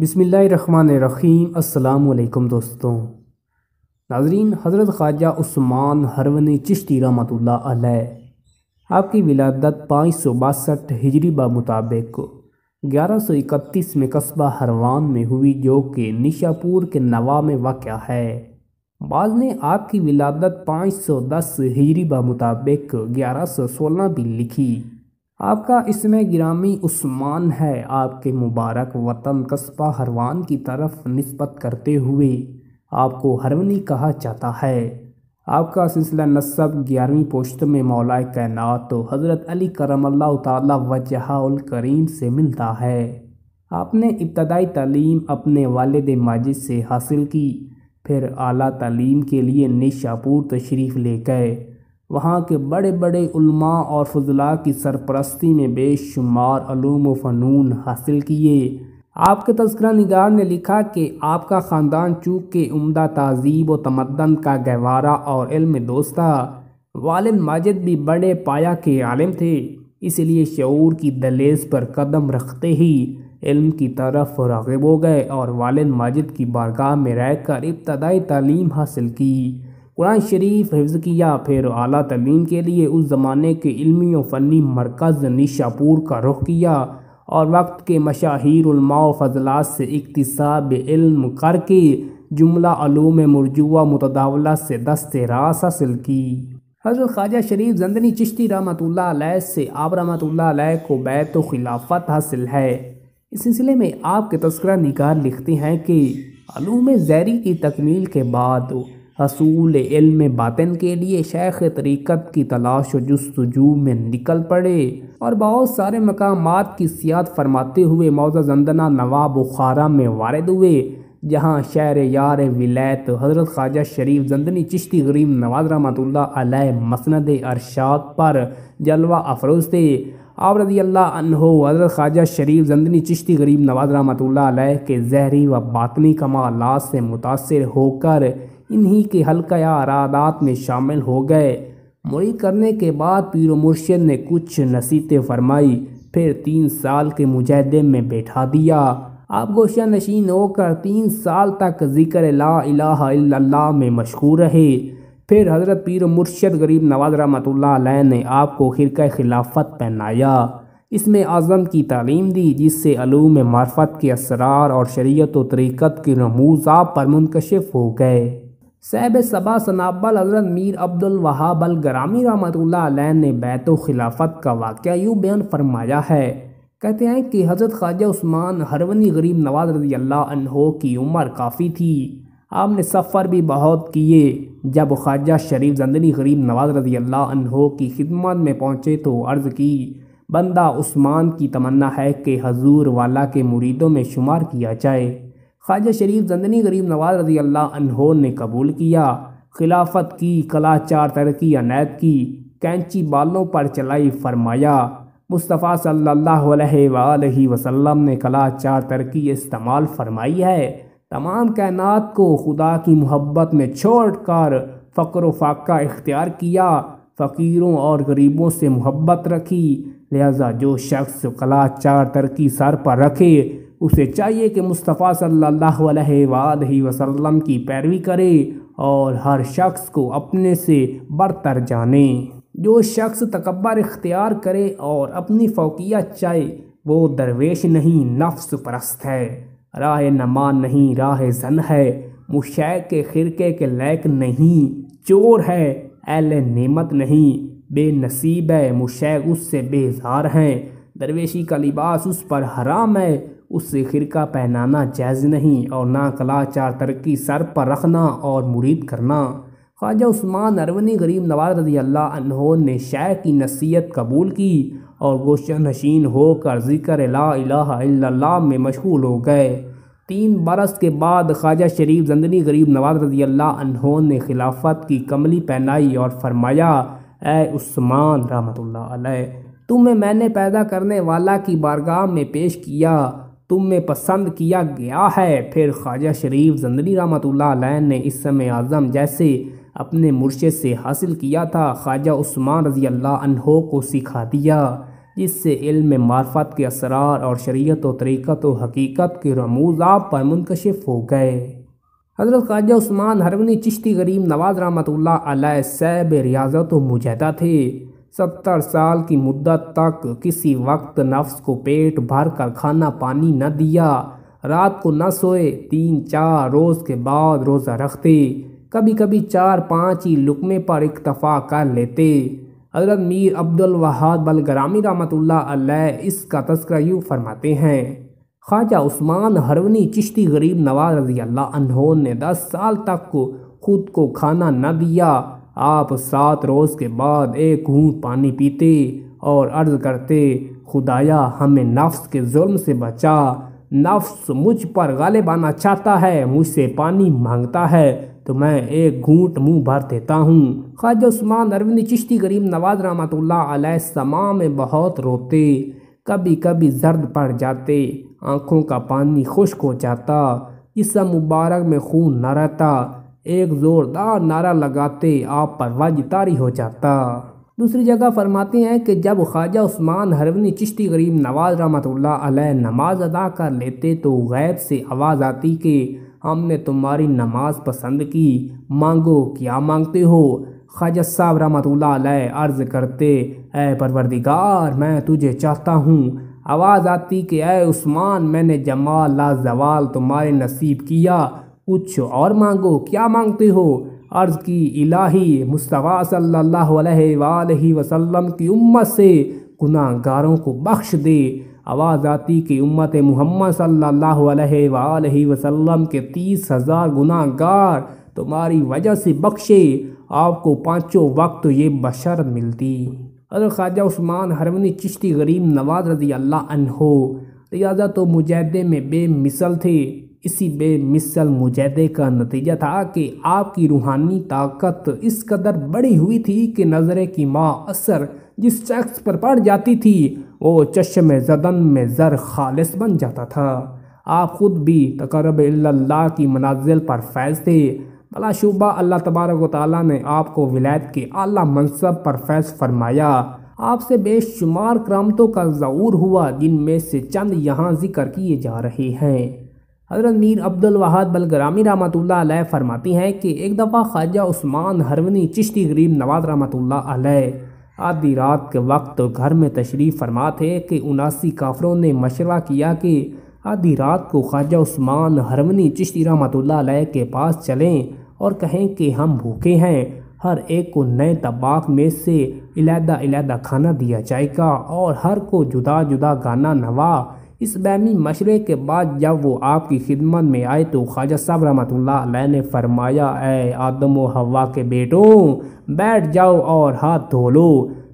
बिसमीम् अल्लाम दोस्तों नाजरीन हज़रत ख्वाजा उस्मान हरवन चिश्ती रमतुल्ला आपकी विलादत पाँच सौ बासठ हिजरी मुताबिक ग्यारह सौ इकतीस में कस्बा हरवान में हुई जो कि निशापुर के नवा में वाक़ है बाद ने आपकी विलादत पाँच सौ दस हिजरी मुताबिक ग्यारह सौ सोलह भी लिखी आपका इसमें ग्रामी उस्मान है आपके मुबारक वतन कस्बा हरवान की तरफ नस्बत करते हुए आपको हरवनी कहा जाता है आपका सिलसिला नस्ब ग्यारहवीं पोस्ट में मौलाए कैनात तो हज़रत अली करम तजहाल करीम से मिलता है आपने इब्तदाई तलीम अपने वालद माजिद से हासिल की फिर आला तलीम के लिए निशापुर तशरीफ़ ले गए वहाँ के बड़े बड़े उल्मा और फजला की सरपरस्ती में बेशुमार अलूम फ़नून हासिल किए आपके तस्करा निगार ने लिखा कि आपका ख़ानदान चूँ के उमदा तहजीब व तमदन का गहवारा और इल्म दोस्त था माजिद भी बड़े पाया के आलम थे इसलिए शूर की दलेस पर कदम रखते ही इल्म की तरफ रागब हो गए और वाल माजिद की बारगाह में रहकर इब्तदाई तालीम हासिल की कुरान शरीफ हिफ़्ज़ किया फिर अली तलीम के लिए उस ज़माने के इलमी और फ़नी मरकज़ निशापुर का रुख किया और वक्त के मशाहिरमा फजलात से इकतसाब इल्म करके जुमला आलूम मरजुआ मतदावला से दस्त रास हासिल की हजरत ख्वाजा शरीफ जंदनी चिश्ती रमत से आप रमत को बैत खिलाफत हासिल है इस सिलसिले में आपके तस्करा निकार लिखते हैं कि आलूम जैरी की तकमील के बाद हसूल इल्म बातन के लिए शेख तरीक़त की तलाश व जस्तजू में निकल पड़े और बहुत सारे मकाम की सियात फरमाते हुए मौजा जंदना नवाब बुखारा में वारद हुए जहाँ शहर यार विलायत हज़रत ख्वाजा शरीफ जंदनी चिश्ती गरीब नवाज रहमत मसनद अरशाद पर जलवा अफरोज थे आप रजी अल्लाह हजरत ख्वाजा शरीफ जंदनी चिश्ती गरीब नवाज रहमत के जहरी व बातनी कमालात से मुतासर होकर इन्हीं के हल्कया आरादात में शामिल हो गए मुरीद करने के बाद पीर मुर्शद ने कुछ नसीतें फरमाई फिर तीन साल के मुजाहदे में बैठा दिया आप गोशा नशीन होकर तीन साल तक जिक्र ला इलाहा में मशहूर रहे फिर हज़रत पीर मुर्शद गरीब नवाज रमत ने आपको खिरक खिलाफत पहनाया इसमें आज़म की तालीम दी जिससे अलूम मार्फत के असरार और शरीत व तरीक़त के नमूज़ आप पर मुनकशिफ हो गए सैब सबा सनाबल हज़रत मीर अब्दुल वहाब अल गरामी रहमतुल्लाह ने बैतो खिलाफत का वाक़ यूँ बयान फरमाया है कहते हैं कि हज़रत ख्वाजा उस्मान हरवनी गरीब नवाज रजी अल्लाह की उम्र काफ़ी थी आपने सफ़र भी बहुत किए जब ख्वाजा शरीफ जंदनी गरीब नवाज रजी अल्लाह की खिदमत में पहुँचे तो अर्ज़ की बंदा उस्मान की तमन्ना है कि हजूर वाला के मुरीदों में शुमार किया जाए ख्वाजा शरीफ जंदनी गरीब नवाज रजी अल्लाह अनहो ने कबूल किया खिलाफत की कलाचार तरक्की अनैत की कैंची बालों पर चलाई फरमाया मुस्तफ़ा सल्लल्लाहु अलैहि वसल्लम ने कलाचार तरक्की इस्तेमाल फरमाई है तमाम कायनात को खुदा की मोहब्बत में छोड़ कर फ़क्र फाका इख्तियार किया फ़कीरों और गरीबों से मोहब्बत रखी लिहाजा जो शख्स कलाचार तरक्की सर पर रखे उसे चाहिए कि मुस्तफ़ा सल्लल्लाहु अलैहि वसल्लम की पैरवी करे और हर शख्स को अपने से बरतर जाने जो शख्स तकबर इख्तियार करे और अपनी फ़ौकियत चाहे वो दरवेश नहीं नफ्स परस्त है राह नमा नहीं राह जन है मुशैक के खिरके के लैक नहीं चोर है एल नेमत नहीं बेनसीब है मुशैक उससे बेजार हैं दरवेशी का लिबास उस पर हराम है उससे खिरका पहनाना जायज़ नहीं और ना कलाचार तरक्की सर पर रखना और मुरीद करना ख्वाजा उस्मान अरवनी गरीब नवाज रजी अल्लाह ने शायर की नसीहत कबूल की और गोशन नशीन होकर जिक्र ला में मशगूल हो गए तीन बरस के बाद ख्वाजा शरीफ जंदनी गरीब नवाज रजी अल्लाह ने खिलाफत की कमली पहनाई और फरमाया ए उस्मान रहमत तुम्हें मैंने पैदा करने वाला की बारगाह में पेश किया तुम में पसंद किया गया है फिर ख्वाजा शरीफ जंदली रामत ने इसम आज़म जैसे अपने मुर्शे से हासिल किया था ख्वाजा उस्मान रजी अल्लाह को सिखा दिया जिससे इल्म मार्फत के असरार और शरीयत व तरीक़त व हकीकत के रमूज आप पर मुनकशफ हो गए हज़रत ख्वाजा उस्मान हरवनी चिश्ती गरीब नवाज रामत सैब रियाजत व मुजैदा थे सत्तर साल की मुद्दत तक किसी वक्त नफ्स को पेट भर कर खाना पानी न दिया रात को न सोए तीन चार रोज़ के बाद रोज़ा रखते कभी कभी चार पाँच ही लुकमे पर इक्तफ़ा कर लेते हजरत मीर अब्दुल वहाद बलगरामी रमत इसका तस्कर यूँ फरमाते हैं ख्वाजा उस्मान हरवनी चिश्ती गरीब नवाज रजी अल्लाह ने दस साल तक खुद को खाना न दिया आप सात रोज़ के बाद एक घूट पानी पीते और अर्ज़ करते खुदाया हमें नफ्स के जुल्म से बचा नफ्स मुझ पर गालिब आना चाहता है मुझसे पानी मांगता है तो मैं एक घूंट मुंह भर देता हूँ ख्वाजा उस्मान अरविंद चिश्ती गरीब नवाज रमत समा में बहुत रोते कभी कभी जर्द पड़ जाते आँखों का पानी खुश्क हो जाता इस मुबारक में खून न रहता एक ज़ोरदार नारा लगाते आप परवाज तारी हो जाता दूसरी जगह फरमाते हैं कि जब ख्वाजा उस्मान हरवनी चिश्ती गरीब नवाज अलैह नमाज अदा कर लेते तो गैब से आवाज़ आती कि हमने तुम्हारी नमाज पसंद की मांगो क्या मांगते हो ख्वाजा साहब रमत अर्ज़ करते ऐ परवरदिगार मैं तुझे चाहता हूँ आवाज़ आती कि ए उस्मान मैंने जमाल लाजवाल तुम्हारे नसीब किया कुछ और मांगो क्या मांगते हो अर्ज़ की इलाही मुस्तफ़ा सल्लल्लाहु अलैहि वसल्लम की उम्मत से गुनाहगारों को बख्श दे आवाज़ आती कि उम्मत मुहम्मद सल्लल्लाहु अलैहि वसल्लम के तीस हज़ार गुनाहगार तुम्हारी वजह से बख्शे आपको पाँचों वक्त ये बशर मिलती अगर ख्वाजा उस्मान हरमनी चिश्ती गरीब नवाज रजी अल्लाह अनहो लिहाजा तो मुजाहदे में बेमिसल थे इसी बेमिसल मुजहदे का नतीजा था कि आपकी रूहानी ताकत इस कदर बड़ी हुई थी कि नज़र की माँ असर जिस शख्स पर पड़ जाती थी वो चश्म जदन में ज़र खालिस बन जाता था आप ख़ुद भी तकरब अल्लाह की मनाजिल पर फैज़ थे भला शुबा अल्लाह तबारक ताली ने आपको विलायत के आला मनसब पर फैज़ फरमाया आपसे बेशुमार करामतों का जहूर हुआ जिनमें से चंद यहाँ ज़िक्र किए जा रहे हैं हजरत मीर अब्दुल वहाद बलगरामी रहमतुल्लाह फरमाती हैं कि एक दफ़ा ख्वाजा उस्मान हरवनी चिश्ती गरीब नवाज रहमतुल्लाह आधी रात के वक्त घर में तशरीफ़ फरमा थे कि उनासी काफरों ने मशवरा किया कि आधी रात को ख्वाजा उस्मान हरवनी चिश्ती रहमतुल्लाह के पास चलें और कहें कि हम भूखे हैं हर एक को नए तबाक में से इलादा इलादा खाना दिया जाएगा और हर को जुदा जुदा गाना नवा इस बैमी मशरे के बाद जब वो आपकी खिदमत में आए तो ख्वाजा साहब रमत ने फरमाया ए आदम व हवा के बेटों बैठ जाओ और हाथ धो लो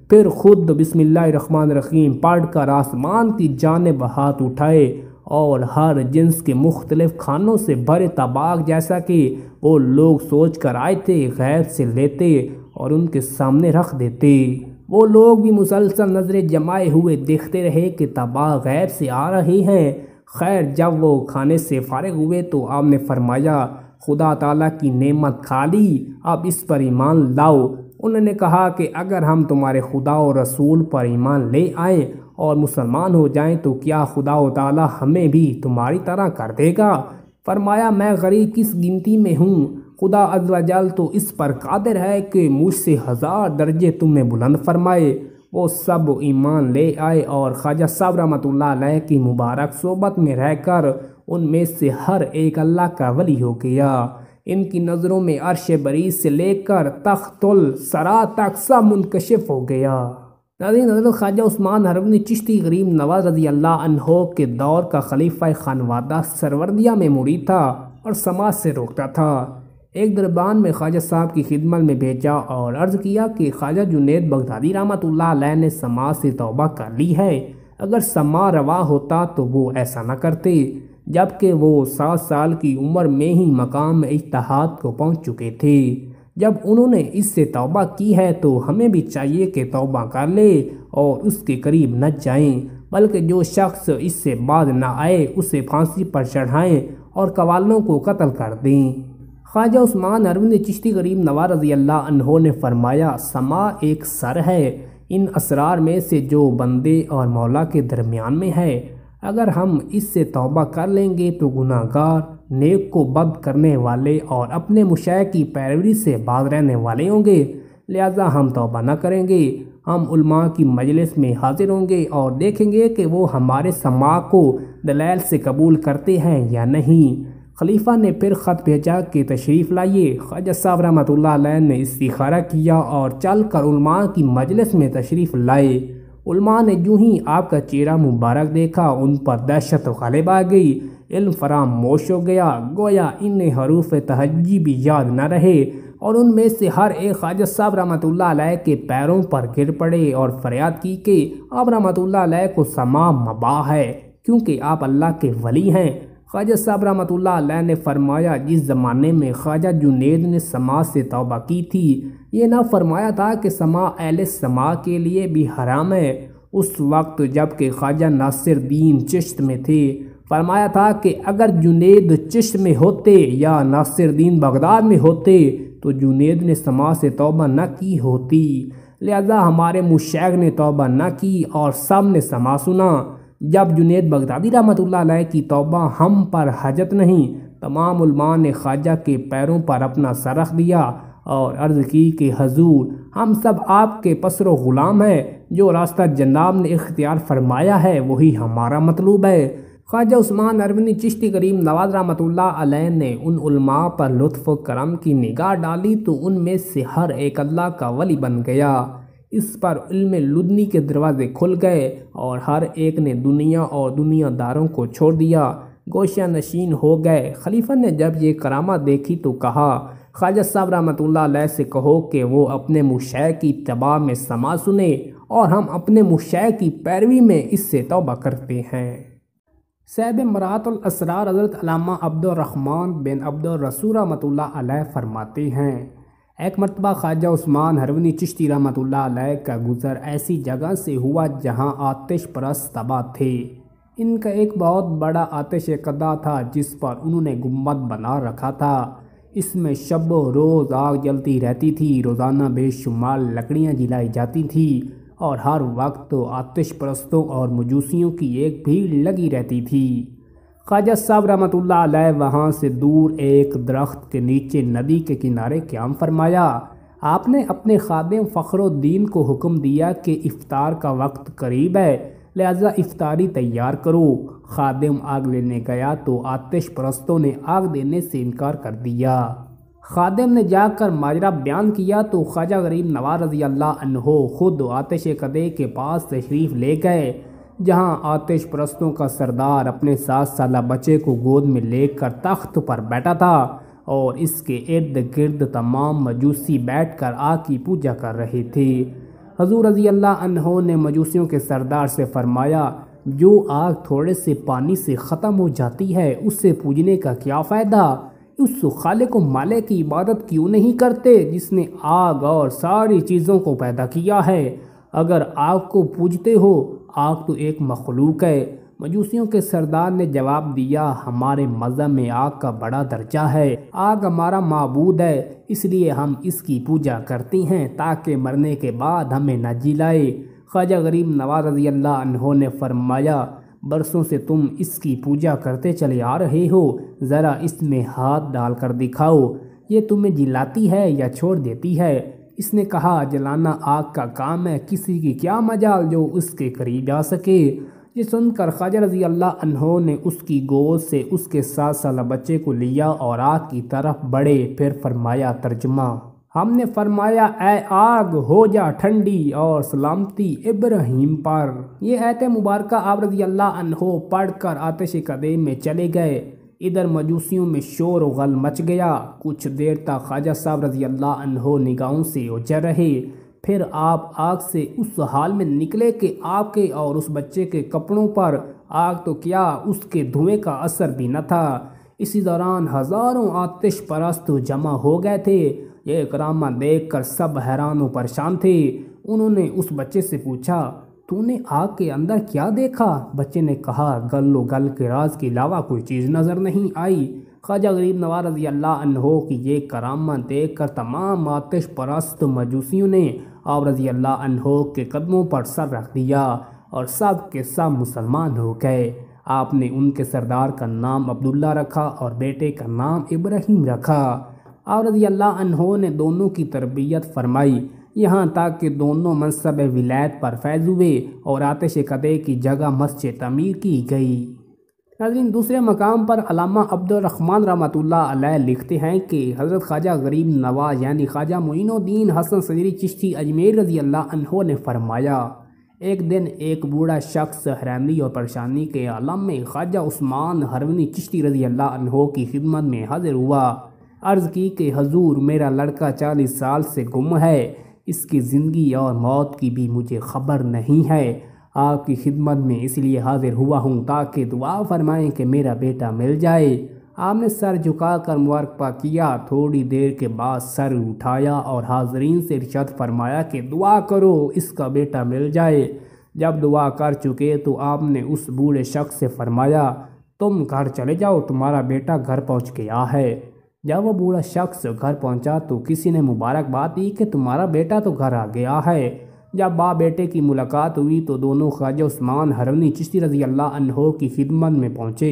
फिर खुद बिस्मिल्लाहमान रहीम पढ़ कर आसमान की जानब हाथ उठाए और हर जिन्स के मुख्तलिफ खानों से भरे तबाक जैसा कि वो लोग सोच कर आए थे गैब से लेते और उनके सामने रख देते वो लोग भी मुसलसल नज़रें जमाए हुए देखते रहे कि तबाह गैब से आ रही हैं खैर जब वो खाने से फारग हुए तो आपने फरमाया खुदा ताला की नेमत खा ली अब इस पर ईमान लाओ उन्होंने कहा कि अगर हम तुम्हारे खुदा और रसूल पर ईमान ले आए और मुसलमान हो जाएं तो क्या खुदा ताला हमें भी तुम्हारी तरह कर देगा फरमाया मैं गरीब किस गिनती में हूँ खुदा जल तो इस पर कादिर है कि मुझसे हज़ार दर्जे तुम्हें बुलंद फरमाए वो सब ईमान ले आए और ख्वाजा साहब रमत की मुबारक सोबत में रहकर उनमें से हर एक अल्लाह का वली हो गया इनकी नज़रों में अरश बरी से लेकर तख्तुल सरा तक सब मुनकशिफ हो गया नदी नजर ख्वाजा उस्मान ने चिश्ती गरीब नवाज रजी अल्लाह अनहो के दौर का खलीफा खानवादा सरवरदिया में मुड़ी था और समाज से रोकता था एक दरबान में ख्वाजा साहब की खिदमत में भेजा और अर्ज़ किया कि ख्वाजा जुनेद बगदादी रामत ने समाज से तोबा कर ली है अगर समा रवा होता तो वो ऐसा ना करते जबकि वो सात साल की उम्र में ही मकाम इतहाद को पहुंच चुके थे जब उन्होंने इससे तौबा की है तो हमें भी चाहिए कि तौबा कर ले और उसके करीब न जाएं बल्कि जो शख्स इससे बाद न आए उसे फांसी पर चढ़ाएं और कवालों को कत्ल कर दें ख्वाजा उस्मान अरविंद चिश्ती करीम नवा रजी अल्लाह ने फरमाया समा एक सर है इन असरार में से जो बंदे और मौला के दरमियान में है अगर हम इससे तौबा कर लेंगे तो गुनागार नेक को बद करने वाले और अपने मुशाय की पैरवी से बाज रहने वाले होंगे लिहाजा हम तौबा ना करेंगे हम उल्मा की मजलिस में हाजिर होंगे और देखेंगे कि वो हमारे समा को दलैल से कबूल करते हैं या नहीं खलीफा ने फिर ख़त भेजा कि तशरीफ़ लाइए ख्वाजा साहब रहमत ने इस्तारा किया और चल कर उलमा की मजलिस में तशरीफ़ लाए उलमा ने यूं ही आपका चेहरा मुबारक देखा उन पर दहशत गालिब आ गई इल्म फरामोश हो गया गोया इन हरूफ तहजी भी याद न रहे और उनमें से हर एक ख्वाजा साहब रहमत के पैरों पर गिर पड़े और फरियाद की कि आप रहमत को समा मबा है क्योंकि आप अल्लाह के वली हैं ख्वाजा साहब रमत ने फरमाया जिस ज़माने में ख्वाजा जुनेद ने समा से तोबा की थी ये ना फरमाया था कि समा अहल समा के लिए भी हराम है उस वक्त जबकि ख्वाजा नासिर दीन चिश्त में थे फरमाया था कि अगर जुनेद चिश्त में होते या नासिर दीन बगदाद में होते तो जुनेद ने समा से तोबा न की होती लिहाजा हमारे मुशैक ने तोबा न की और सब ने समा सुना जब जुनेद बगदादी रहमत की तोबा हम पर हजत नहीं तमाम उलमा ने ख्वाजा के पैरों पर अपना सर रख दिया और अर्ज़ की कि हजूर हम सब आपके पसर ग़ुलाम हैं जो रास्ता जनाब ने इख्तियार फरमाया है वही हमारा मतलूब है ख्वाजा उस्मान अरवनी चिश्ती करीम नवाज रहमत ने उन उलमा पर लुत्फ़ करम की निगाह डाली तो उनमें से हर एक अल्लाह का वली बन गया इस पर इल्म लुदनी के दरवाज़े खुल गए और हर एक ने दुनिया और दुनियादारों को छोड़ दिया गोशा नशीन हो गए खलीफा ने जब ये करामा देखी तो कहा ख्वाजा साहब रमत से कहो कि वो अपने मुशा की तबाह में समा सुने और हम अपने मुशा की पैरवी में इससे तोबा करते हैं सैब मरातुलसरार हज़रत अब्दुलरहमान बिन अब्दुलरसूल रमत फरमाते हैं एक मरतबा ख्वाजा उस्मान हरवनी चिश्ती रहमत का गुज़र ऐसी जगह से हुआ जहाँ आतिश परस्त तबाह थे इनका एक बहुत बड़ा आतिश कदा था जिस पर उन्होंने गुम्बद बना रखा था इसमें शब रोज़ आग जलती रहती थी रोज़ाना बेशुमार लकड़ियाँ जलाई जाती थी और हर वक्त तो आतिश परस्तों और मजूसियों की एक भीड़ लगी रहती थी ख्वाजा साहब ला वहाँ से दूर एक दरख्त के नीचे नदी के किनारे क्याम फरमाया आपने अपने ख़ादम फ़खरुद्दीन को हुक्म दिया कि इफ़ार का वक्त करीब है लिहाजा इफ्तारी तैयार करो खादम आग लेने गया तो आतिश परस्तों ने आग देने से इनकार कर दिया खादम ने जाकर माजरा बयान किया तो ख्वाजा गरीब नवाज रजी अल्लाह खुद आतिश कदे के पास तशरीफ़ ले गए जहां आतिश प्रस्तों का सरदार अपने सात साल बच्चे को गोद में लेकर तख्त पर बैठा था और इसके इर्द गिर्द तमाम मजूसी बैठ कर आग की पूजा कर रहे थे हजूर रजी अल्लाह ने मजूसियों के सरदार से फरमाया जो आग थोड़े से पानी से ख़त्म हो जाती है उससे पूजने का क्या फ़ायदा उस खाले को माले की इबादत क्यों नहीं करते जिसने आग और सारी चीज़ों को पैदा किया है अगर आग को पूजते हो आग तो एक मखलूक है मजूसियों के सरदार ने जवाब दिया हमारे मज़हब में आग का बड़ा दर्जा है आग हमारा मबूद है इसलिए हम इसकी पूजा करती हैं ताकि मरने के बाद हमें न जिलाए ख्वाजा गरीब नवाज रजी अल्लाह ने फरमाया बरसों से तुम इसकी पूजा करते चले आ रहे हो ज़रा इसमें हाथ डाल कर दिखाओ ये तुम्हें जिलाती है या छोड़ देती है इसने कहा जलाना आग का काम है किसी की क्या मजाल जो उसके करीब जा सके ये सुनकर ख्वाजा रजी अल्लाह अनहों ने उसकी गोद से उसके साथ साला बच्चे को लिया और आग की तरफ बढ़े फिर फरमाया तर्जमा हमने फरमाया ए आग हो जा ठंडी और सलामती इब्राहिम पर यह ऐत मुबारक आप रजी अल्लाह अनहो पढ़ कर आतश कदे में चले गए इधर मजूसियों में शोर गल मच गया कुछ देर तक ख्वाजा साहब रजी अल्लाह अनहो निगाहों से उजर रहे फिर आप आग से उस हाल में निकले कि आपके और उस बच्चे के कपड़ों पर आग तो क्या उसके धुएं का असर भी न था इसी दौरान हज़ारों आतिश परस्त जमा हो गए थे यह करामा देख कर सब हैरान परेशान थे उन्होंने उस बच्चे से पूछा तूने आग के अंदर क्या देखा बच्चे ने कहा गल गल के राज के अलावा कोई चीज़ नज़र नहीं आई ख्वाजा गरीब नवाज रजी अल्लाह की ये करामा देख कर तमाम आतिश परस्त मजूसियों ने आप रजी अल्लाह के कदमों पर सर रख दिया और सब के सब मुसलमान हो गए आपने उनके सरदार का नाम अब्दुल्ला रखा और बेटे का नाम इब्राहिम रखा आप रजी अल्लाह ने दोनों की तरबियत फरमाई यहाँ तक कि दोनों मनसब विलायत पर फैज़ हुए और आतश कदे की जगह मस्जिद तमीर की गई नाजरीन दूसरे मकाम पर अलामा अब्दुलरहमान रमतुल्ला लिखते हैं कि हज़रत ख्वाजा गरीब नवाज यानी ख्वाजा मोइनुद्दीन हसन सदरी चिश्ती अजमेर रजी अल्लाह ने फरमाया एक दिन एक बूढ़ा शख्स हैरानी और परेशानी के आलम में ख्वाजा उस्मान हरवनी चिश्ती रजी अल्लाह की खिदमत में हाजिर हुआ अर्ज़ की कि हजूर मेरा लड़का चालीस साल से गुम है इसकी ज़िंदगी और मौत की भी मुझे खबर नहीं है आपकी खिदमत में इसलिए हाजिर हुआ हूँ ताकि दुआ फरमाएं कि मेरा बेटा मिल जाए आपने सर झुकाकर मुआरपा किया थोड़ी देर के बाद सर उठाया और हाजरीन से इर्शद फरमाया कि दुआ करो इसका बेटा मिल जाए जब दुआ कर चुके तो आपने उस बूढ़े शख्स से फरमाया तुम घर चले जाओ तुम्हारा बेटा घर पहुंच गया है जब वो बूढ़ा शख्स घर पहुंचा तो किसी ने मुबारकबाद दी कि तुम्हारा बेटा तो घर आ गया है जब बा बेटे की मुलाकात हुई तो दोनों ख्वाजा उस्मान हरवनी चिश्ती रज़ी अल्लाह अनहो की खिदमत में पहुँचे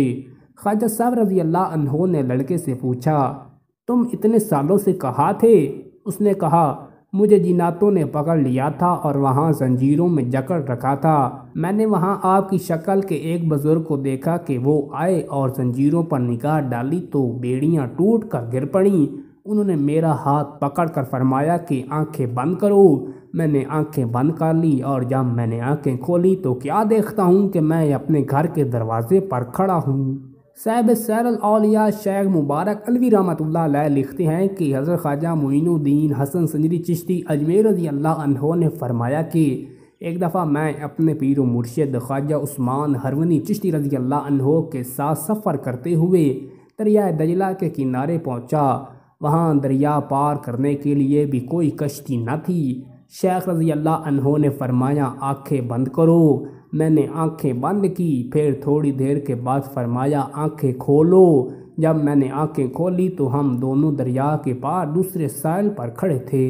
ख्वाजा साहब रज़ी अल्लाह अनहो ने लड़के से पूछा तुम इतने सालों से कहा थे उसने कहा मुझे जिनातों ने पकड़ लिया था और वहाँ जंजीरों में जकड़ रखा था मैंने वहाँ आपकी शक्ल के एक बुज़ुर्ग को देखा कि वो आए और जंजीरों पर निगाह डाली तो बेड़ियाँ टूट कर गिर पड़ी उन्होंने मेरा हाथ पकड़ कर फरमाया कि आंखें बंद करो मैंने आंखें बंद कर ली और जब मैंने आंखें खोली तो क्या देखता हूँ कि मैं अपने घर के दरवाजे पर खड़ा हूँ साहब अलिया शेख मुबारक अलवी रमत लिखते हैं कि हज़रत ख्वाजा मोनुद्दीन हसन सन्जरी चिश्ती अजमेर रजी अल्लाह ने फरमाया कि एक दफ़ा मैं अपने पीर मुर्शद ख्वाजा उस्मान हरवनी चिश्ती रजी अल्लाह के साथ सफ़र करते हुए दरिया दजला के किनारे पहुँचा वहाँ दरिया पार करने के लिए भी कोई कश्ती न थी शेख रजी अल्लाह ने फरमाया आँखें बंद करो मैंने आंखें बंद की फिर थोड़ी देर के बाद फरमाया आंखें खोलो जब मैंने आंखें खोली तो हम दोनों दरिया के पार दूसरे साइल पर खड़े थे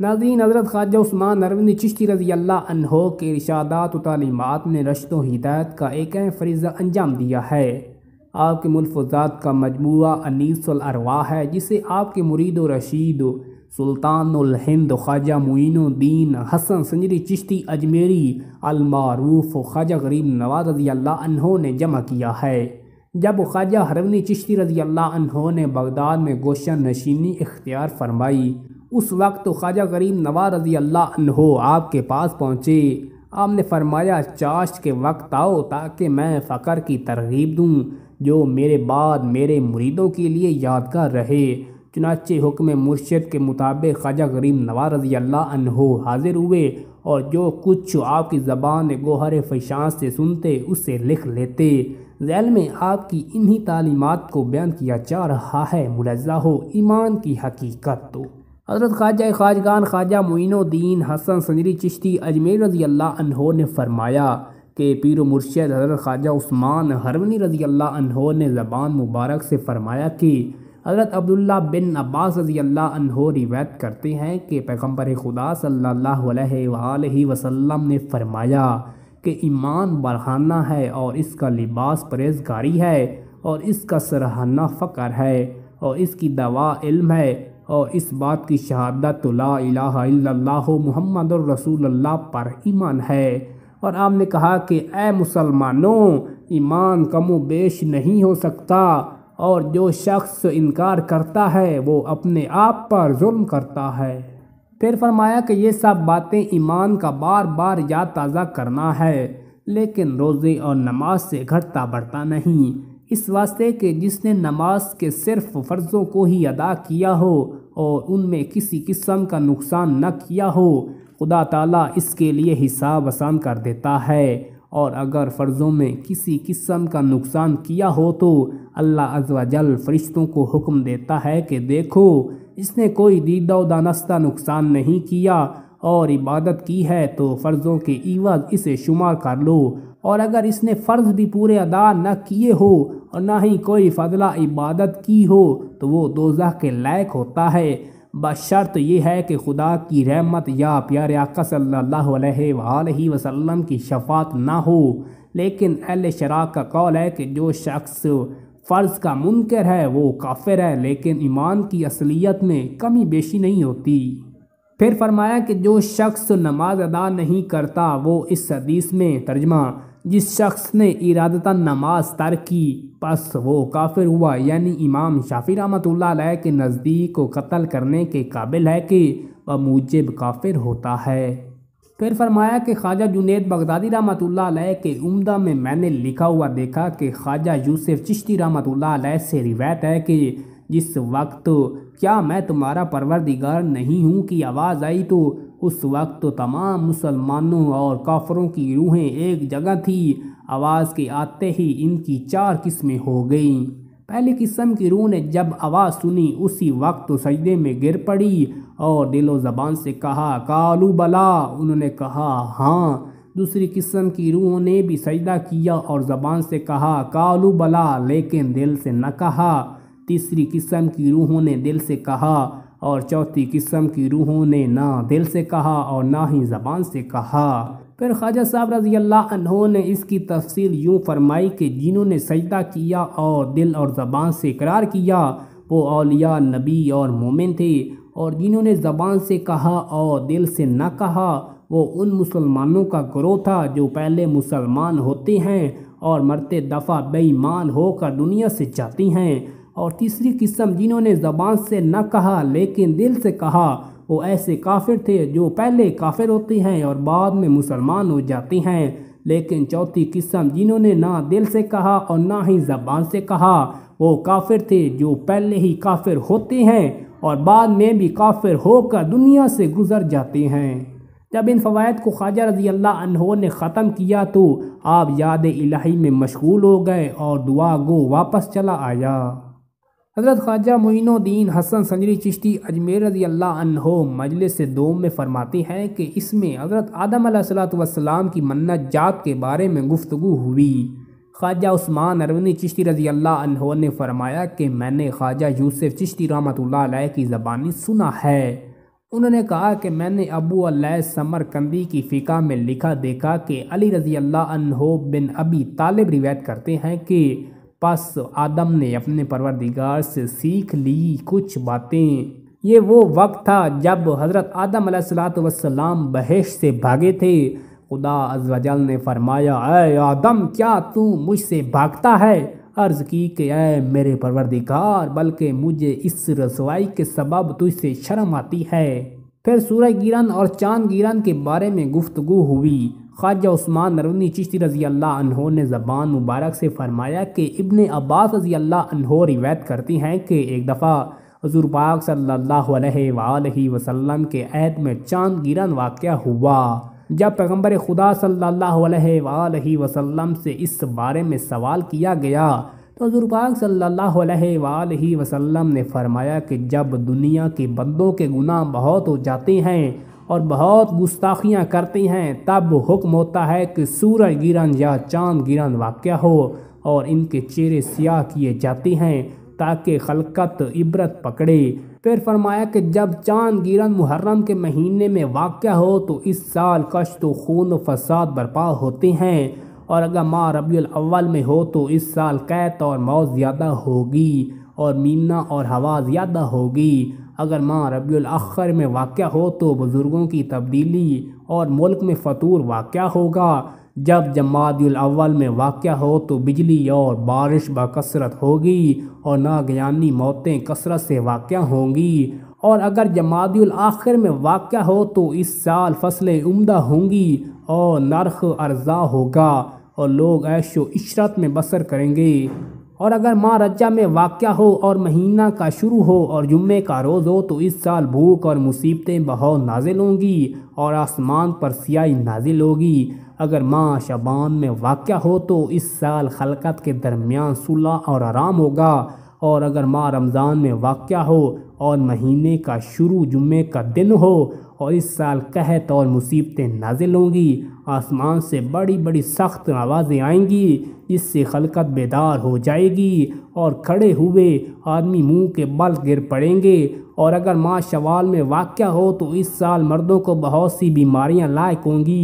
नाजीन हज़रत ख्वाजा उस्मान अरविंद चिश्ती रजी अल्लाह अनहो के इर्शादात तलीमत ने रशद हिदायत का एक अहम फरीज़ा अंजाम दिया है आपके मुलफजात का मजमू अनीसलरवा है जिसे आपके मुरीद रशीद सुल्तानुल हिंद ख्वाजा मुइनुद्दीन हसन संजरी चिश्ती अजमेरी अलमारूफ ख्वाजा गरीब नवाज रजी अल्लाह ने जमा किया है जब ख्वाजा हरवनी चिश्ती रजी अल्लाह ने बगदाद में गोशा नशीनी इख्तियार फरमाई उस वक्त ख्वाजा गरीब नवाज रजी अल्लाह आपके पास पहुँचे आपने फरमाया चाश के वक्त आओ ताकि मैं फ़कर की तरगीब दूँ जो मेरे बाद मेरे मुरीदों के लिए यादगार रहे चुनाचे हुक्म मुर्शद के मुताबिक ख्वाजा गरीब नवाज रजी अल्लाह हाजिर हुए और जो कुछ आपकी ज़बान गोहर फैशान से सुनते उससे लिख लेते जैल में आपकी इन्हीं तालीमत को बयान किया जा रहा है मुलजा हो ईमान की हकीकत तो हज़रत ख्वाजा ख्वाजगान ख्वाजा मोइनुद्दीन हसन सजरी चिश्ती अजमेर रजी अल्लाह ने फरमाया कि पीर मुर्शद हज़रत ख्वाजा उस्मान हरवनी रजी अल्लाह ने ज़बान मुबारक से फरमाया कि हज़रत अब्दुल्ला बिन अब्बास रजी अल्लाह रिवायत करते हैं कि पैगम्बर खुदा सल्ला वसम ने फरमाया कि ईमान बरहाना है और इसका लिबास परहेजगारी है और इसका सराहना फ़कर है और इसकी दवा इल्म है और इस बात की शहादत ला मोहम्मद रसूल पर ईमान है और आपने कहा कि ए मुसलमानों ईमान कमो बेश नहीं हो सकता और जो शख्स इनकार करता है वो अपने आप पर जुल्म करता है फिर फरमाया कि ये सब बातें ईमान का बार बार याद ताज़ा करना है लेकिन रोज़े और नमाज से घटता बढ़ता नहीं इस वास्ते कि जिसने नमाज के सिर्फ फ़र्ज़ों को ही अदा किया हो और उनमें किसी किस्म का नुकसान न किया हो खुदा ताला इसके लिए हिसाब आसान कर देता है और अगर फ़र्ज़ों में किसी किस्म का नुकसान किया हो तो अल्लाह अजवा जल फरिश्तों को हुक्म देता है कि देखो इसने कोई दीदा दानस्ता नुकसान नहीं किया और इबादत की है तो फ़र्ज़ों के ईवज इसे शुमार कर लो और अगर इसने फ़र्ज़ भी पूरे अदा न किए हो और ना ही कोई फजला इबादत की हो तो वो दोजह के लायक होता है बशर्त यह है कि खुदा की रहमत या प्यार आका वसल्लम की शफात ना हो लेकिन अल शरा का कौल है कि जो शख्स फ़र्ज़ का मुनकर है वो काफिर है लेकिन ईमान की असलियत में कमी बेशी नहीं होती फिर फरमाया कि जो शख्स नमाज अदा नहीं करता वो इस हदीस में तर्जमा जिस शख्स ने इरादता नमाज तर्क की बस वो काफिर हुआ यानी इमाम शाफी रहमत ला के नज़दीक को कत्ल करने के काबिल है कि वह मूजब काफिर होता है फिर फरमाया कि ख्वाजा जुनेद बगदादी रहमत ला के उम्दा में मैंने लिखा हुआ देखा कि ख्वाजा यूसुफ चिश्ती रहमत ला से रिवायत है कि जिस वक्त क्या मैं तुम्हारा परवरदिगार नहीं हूँ की आवाज़ आई तो उस वक्त तो तमाम मुसलमानों और काफरों की रूहें एक जगह थी आवाज़ के आते ही इनकी चार किस्में हो गईं पहली किस्म की रूह ने जब आवाज़ सुनी उसी वक्त तो सजदे में गिर पड़ी और दिलो ज़बान से कहा कालू बला उन्होंने कहा हाँ दूसरी किस्म की रूहों ने भी सजदा किया और ज़बान से कहा कालू बला लेकिन दिल से न कहा तीसरी किस्म की रूहों ने दिल से कहा और चौथी किस्म की रूहों ने ना दिल से कहा और ना ही ज़बान से कहा फिर ख्वाजा साहब रजी अल्लाह ने इसकी तफसील यूँ फरमाई कि जिन्होंने सजदा किया और दिल और ज़बान से करार किया वो अलिया नबी और मोमिन थे और जिन्होंने ज़बान से कहा और दिल से न कहा वो उन मुसलमानों का ग्रोह था जो पहले मुसलमान होते हैं और मरते दफ़ा बेईमान होकर दुनिया से जाती हैं और तीसरी किस्म जिन्होंने ज़बान से न कहा लेकिन दिल से कहा वो ऐसे काफिर थे जो पहले काफिर होते हैं और बाद में मुसलमान हो जाते हैं लेकिन चौथी किस्म जिन्होंने ना दिल से कहा और ना ही ज़बान से कहा वो काफिर थे जो पहले ही काफिर होते हैं और बाद में भी काफिर होकर दुनिया से गुजर जाते हैं जब इन फ़वाद को ख्वाजा रजी अल्लाह ने ख़त्म किया तो आप याद इलाही में मशगूल हो गए और दुआ गो वापस चला आया हज़रत ख्वाजा मोइनुद्दीन हसन संजरी चिश्ती अजमेर रजी अल्लाह मजलिस दोम में फरमाते हैं कि इसमें हज़रत आदम सलाम की मन्नत जात के बारे में गुफ्तु हुई ख्वाजा उस्मान अरवनी चिश्ती रजी अल्लाह ने फरमाया कि मैंने ख्वाजा यूसुफ चिश्ती रहमत की ज़बानी सुना है उन्होंने कहा कि मैंने अबू अल्लाह समरकंदी की फ़िका में लिखा देखा कि अली रजी अल्लाह बिन अबी तालिब रिवायत करते हैं कि पास आदम ने अपने परवरदिगार से सीख ली कुछ बातें ये वो वक्त था जब हज़रत आदम सलाम बहेश से भागे थे खुदा अजवाजल ने फरमाया ए आदम क्या तू मुझसे भागता है अर्ज़ की कि अय मेरे परवरदिगार बल्कि मुझे इस रसवाई के सबब तुझसे शर्म आती है फिर सूर्य गिरन और चांद गिरन के बारे में गुफ्तु हुई ख्वाजा उस्मान नरवनी चिश्ती रज़ी अल्लाह अनहो ने ज़बान मुबारक से फरमाया कि इबन अब्बास रज़ी अल्लाह अनहो रिवायत करती हैं कि एक दफ़ा हजूर पाक सल्लल्लाहु अलैहि वसल्लम के अहद में चांद गिरन वाक़ हुआ जब पैगम्बर खुदा सल्लल्लाहु अलैहि वसल्लम से इस बारे में सवाल किया गया तो हजूर पाक सल्लल्लाहु अलैहि वसल्लम ने फरमाया कि जब दुनिया के बंदों के गुनाह बहुत हो जाते हैं और बहुत गुस्ताखियाँ करती हैं तब हुक्म होता है कि सूरज गिरन या चांद गिरन वाक़ हो और इनके चेहरे सियाह किए जाते हैं ताकि खलकत इबरत पकड़े फिर फरमाया कि जब चांद गिरन मुहर्रम के महीने में वाक़ हो तो इस साल कश्त खून फसाद बर्पा होते हैं और अगर माँ रबी अव्वल में हो तो इस साल कैद और मौत ज़्यादा होगी और मीना और हवा ज़्यादा होगी अगर रबी अख़र में वाक़ हो तो बुज़ुर्गों की तब्दीली और मुल्क में फतूर वाक़ होगा जब जमातवल में वाक़ हो तो बिजली और बारिश बकसरत होगी और नागयानी मौतें कसरत से वाक़ होंगी और अगर जमातुल आखिर में वाक़ हो तो इस साल फसलें उमदा होंगी और नरख अर्जा होगा और लोग ऐशो इशरत में बसर करेंगे और अगर माँ रज्जा में वाक़ हो और महीना का शुरू हो और जुम्मे का रोज़ हो तो इस साल भूख और मुसीबतें बहाव नाजिल होंगी और आसमान पर सियाही नाजिल होगी अगर माँ शबान में वाक़ हो तो इस साल खलकत के दरमियान सुलह और आराम होगा और अगर माँ रमज़ान में वाक़ हो और महीने का शुरू जुम्मे का दिन हो और इस साल कहत और मुसीबतें नाजिल होंगी आसमान से बड़ी बड़ी सख्त आवाज़ें आएंगी जिससे खलकत बेदार हो जाएगी और खड़े हुए आदमी मुंह के बल गिर पड़ेंगे और अगर माँ शवाल में वाक़ हो तो इस साल मर्दों को बहुत सी बीमारियाँ लायक होंगी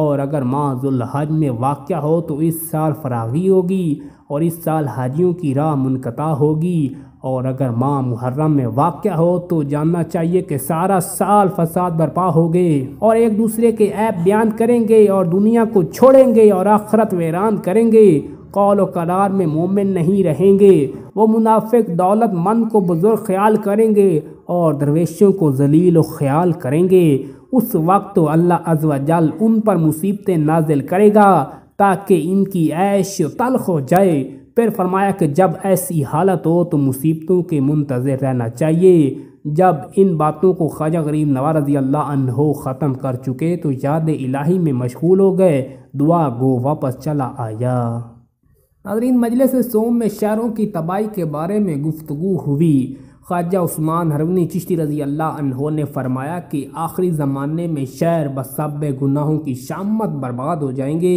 और अगर माँ जुल्हज में वाक़ हो तो इस साल फरागी होगी और इस साल हाजियों की राह मुनकता होगी और अगर माह मुहर्रम में वाक़ हो तो जानना चाहिए कि सारा साल फसाद बर्पा हो गए और एक दूसरे के ऐप बयान करेंगे और दुनिया को छोड़ेंगे और आखरत वैरान करेंगे कौल करार में मोमिन नहीं रहेंगे वो मुनाफिक दौलत मंद को बुज़ुर्ग ख्याल करेंगे और दरवेशों को जलील ख्याल करेंगे उस वक्त तो अल्लाह अजवाजल उन पर मुसीबतें नाजिल करेगा ताकि इनकी ऐश तलख हो जाए फिर फरमाया कि जब ऐसी हालत हो तो मुसीबतों के मुंतज़र रहना चाहिए जब इन बातों को ख्वाजा गरीब नवाज रजी अल्लाह ख़त्म कर चुके तो याद इलाही में मशगूल हो गए दुआ गो वापस चला आया नाजरीन मजलिस सोम में शहरों की तबाही के बारे में गुफ्तु हुई ख्वाजा उस्मान हरवनी चिश्ती रजी अल्लाह ने फरमाया कि आखिरी ज़माने में शहर बसब गुनाहों की शामत बर्बाद हो जाएंगे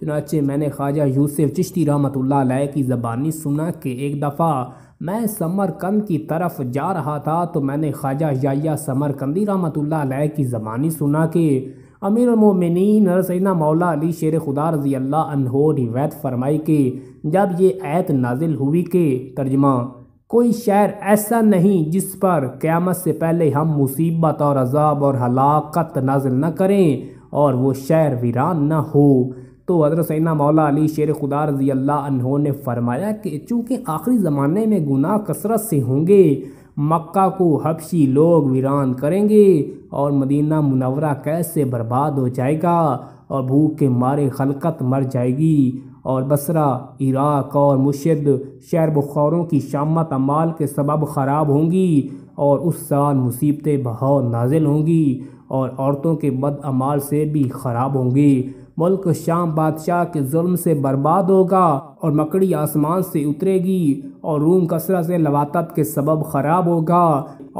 चुनाचे मैंने ख्वाजा यूसुफ चिश्ती रहमत की ज़बानी सुना कि एक दफ़ा मैं समरकंद की तरफ जा रहा था तो मैंने ख्वाजा याया समरकंदी रहमत की ज़बानी सुना कि अमीर उमिन रसैना मौला अली शेर खुदा रजी अल्लाह अनहो रिवायत फरमाई कि जब ये आयत नाजिल हुई कि तर्जमा कोई शहर ऐसा नहीं जिस पर क़्यामत से पहले हम मुसीबत और अजाब और हलाकत नाजिल न करें और वो शहर वीरान न हो तो हज़रत सैना मौला अली शेर खुदा रजी अल्लाह ने फरमाया कि चूँकि आखिरी ज़माने में गुनाह कसरत से होंगे मक्का को हबशी लोग वीरान करेंगे और मदीना मुनवरा कैसे बर्बाद हो जाएगा और भूख के मारे खलकत मर जाएगी और बसरा इराक और मुशद शहर बखौरों की शामत अमाल के सबब ख़राब होंगी और उस साल मुसीबतें बहुत नाजिल होंगी और औरतों के बद अमाल से भी ख़राब होंगी मुल्क शाम बादशाह के जुल्म से बर्बाद होगा और मकड़ी आसमान से उतरेगी और रूम कसरत से लवातत के सबब ख़राब होगा